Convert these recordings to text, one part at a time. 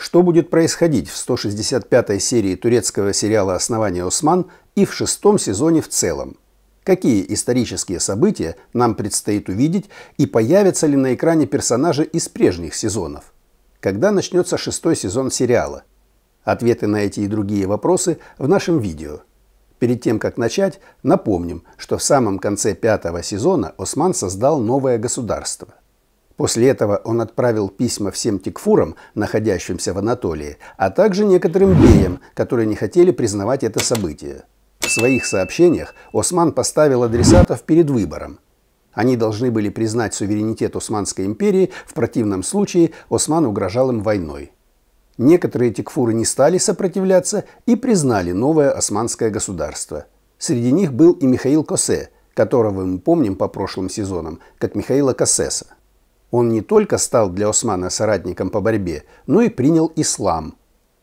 что будет происходить в 165-й серии турецкого сериала «Основание Осман» и в шестом сезоне в целом. Какие исторические события нам предстоит увидеть и появятся ли на экране персонажи из прежних сезонов? Когда начнется шестой сезон сериала? Ответы на эти и другие вопросы в нашем видео. Перед тем, как начать, напомним, что в самом конце пятого сезона Осман создал новое государство. После этого он отправил письма всем тикфурам, находящимся в Анатолии, а также некоторым беям, которые не хотели признавать это событие. В своих сообщениях Осман поставил адресатов перед выбором. Они должны были признать суверенитет Османской империи, в противном случае Осман угрожал им войной. Некоторые тикфуры не стали сопротивляться и признали новое османское государство. Среди них был и Михаил Косе, которого мы помним по прошлым сезонам, как Михаила Косеса. Он не только стал для Османа соратником по борьбе, но и принял ислам.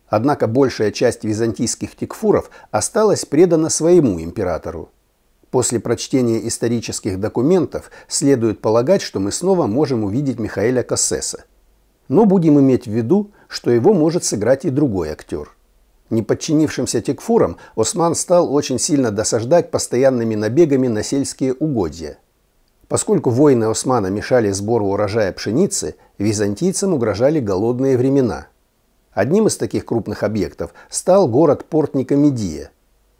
Однако большая часть византийских тикфуров осталась предана своему императору. После прочтения исторических документов следует полагать, что мы снова можем увидеть Михаэля Кассеса. Но будем иметь в виду, что его может сыграть и другой актер. Неподчинившимся текфурам Осман стал очень сильно досаждать постоянными набегами на сельские угодья – Поскольку войны Османа мешали сбору урожая пшеницы, византийцам угрожали голодные времена. Одним из таких крупных объектов стал город портника Медия.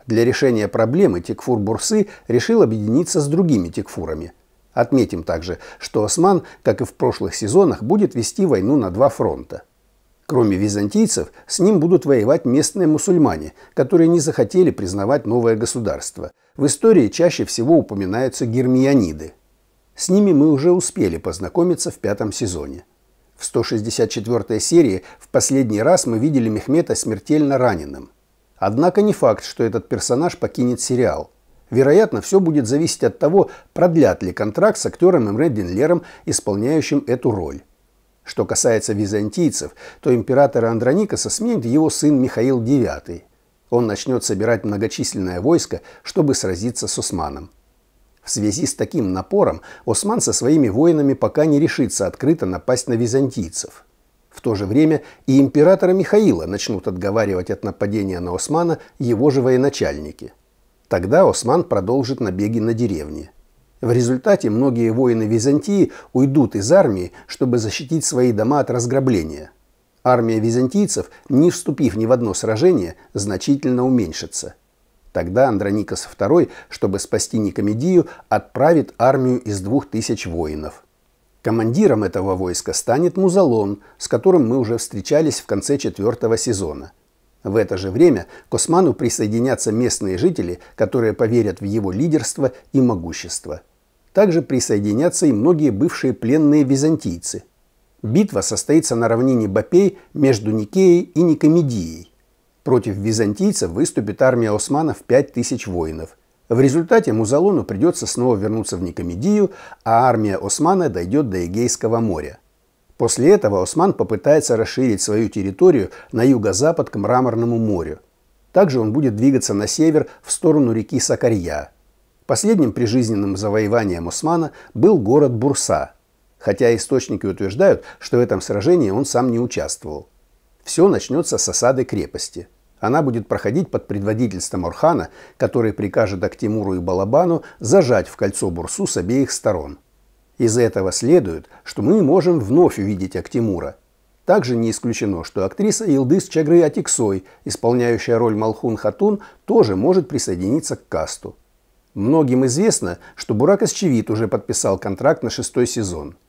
Для решения проблемы Текфур-Бурсы решил объединиться с другими текфурами. Отметим также, что Осман, как и в прошлых сезонах, будет вести войну на два фронта. Кроме византийцев, с ним будут воевать местные мусульмане, которые не захотели признавать новое государство. В истории чаще всего упоминаются гермияниды. С ними мы уже успели познакомиться в пятом сезоне. В 164 серии в последний раз мы видели Мехмета смертельно раненым. Однако не факт, что этот персонаж покинет сериал. Вероятно, все будет зависеть от того, продлят ли контракт с актером Эмре Динлером, исполняющим эту роль. Что касается византийцев, то императора Андроникаса сменит его сын Михаил IX. Он начнет собирать многочисленное войско, чтобы сразиться с Усманом. В связи с таким напором Осман со своими воинами пока не решится открыто напасть на византийцев. В то же время и императора Михаила начнут отговаривать от нападения на Османа его же военачальники. Тогда Осман продолжит набеги на деревни. В результате многие воины Византии уйдут из армии, чтобы защитить свои дома от разграбления. Армия византийцев, не вступив ни в одно сражение, значительно уменьшится – Тогда Андроникос II, чтобы спасти Никомедию, отправит армию из двух тысяч воинов. Командиром этого войска станет Музалон, с которым мы уже встречались в конце четвертого сезона. В это же время к Осману присоединятся местные жители, которые поверят в его лидерство и могущество. Также присоединятся и многие бывшие пленные византийцы. Битва состоится на равнине Бапей между Никеей и Никомедией. Против византийцев выступит армия османов 5000 воинов. В результате Музалону придется снова вернуться в Никомедию, а армия Османа дойдет до Эгейского моря. После этого Осман попытается расширить свою территорию на юго-запад к Мраморному морю. Также он будет двигаться на север в сторону реки Сакарья. Последним прижизненным завоеванием Османа был город Бурса, хотя источники утверждают, что в этом сражении он сам не участвовал. Все начнется с осады крепости – она будет проходить под предводительством Орхана, который прикажет Актимуру и Балабану зажать в кольцо Бурсу с обеих сторон. Из этого следует, что мы можем вновь увидеть Актимура. Также не исключено, что актриса Илдыс Чагры Атиксой, исполняющая роль Малхун Хатун, тоже может присоединиться к касту. Многим известно, что Бурак Исчевит уже подписал контракт на шестой сезон –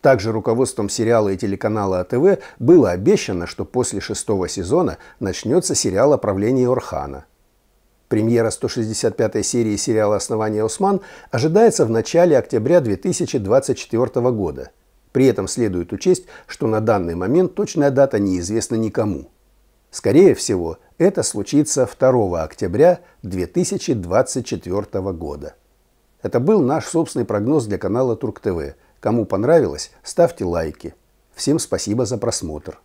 также руководством сериала и телеканала АТВ было обещано, что после шестого сезона начнется сериал о правлении Орхана. Премьера 165 серии сериала «Основание Осман» ожидается в начале октября 2024 года. При этом следует учесть, что на данный момент точная дата неизвестна никому. Скорее всего, это случится 2 октября 2024 года. Это был наш собственный прогноз для канала Турк ТВ – Кому понравилось, ставьте лайки. Всем спасибо за просмотр.